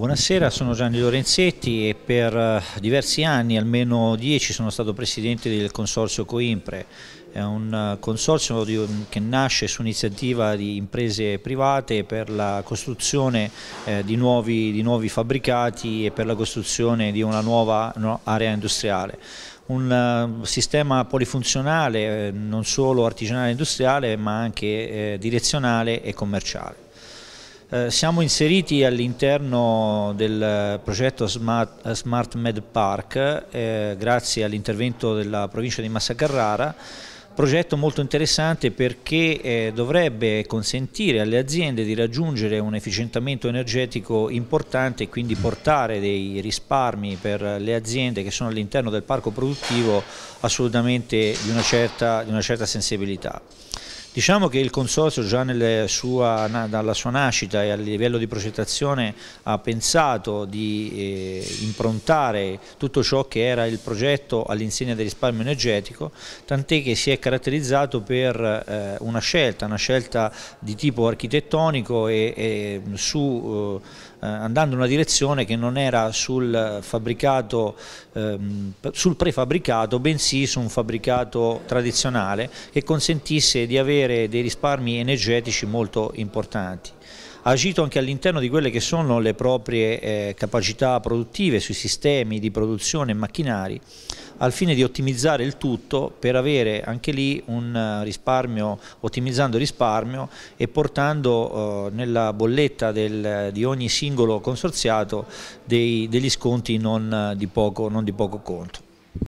Buonasera, sono Gianni Lorenzetti e per eh, diversi anni, almeno dieci, sono stato presidente del consorzio Coimpre. È un eh, consorzio che nasce su iniziativa di imprese private per la costruzione eh, di nuovi, di nuovi fabbricati e per la costruzione di una nuova area industriale un sistema polifunzionale non solo artigianale e industriale ma anche direzionale e commerciale. Eh, siamo inseriti all'interno del progetto Smart, eh, Smart Med Park eh, grazie all'intervento della provincia di Massa Carrara progetto molto interessante perché eh, dovrebbe consentire alle aziende di raggiungere un efficientamento energetico importante e quindi portare dei risparmi per le aziende che sono all'interno del parco produttivo assolutamente di una certa, di una certa sensibilità. Diciamo che il Consorzio già sua, dalla sua nascita e a livello di progettazione ha pensato di eh, improntare tutto ciò che era il progetto all'insegna del risparmio energetico, tant'è che si è caratterizzato per eh, una scelta, una scelta di tipo architettonico e, e su, eh, andando in una direzione che non era sul, ehm, sul prefabbricato, bensì su un fabbricato tradizionale che consentisse di avere avere dei risparmi energetici molto importanti. Ha agito anche all'interno di quelle che sono le proprie eh, capacità produttive sui sistemi di produzione e macchinari al fine di ottimizzare il tutto per avere anche lì un eh, risparmio, ottimizzando il risparmio e portando eh, nella bolletta del, di ogni singolo consorziato dei, degli sconti non eh, di poco, non di poco conto.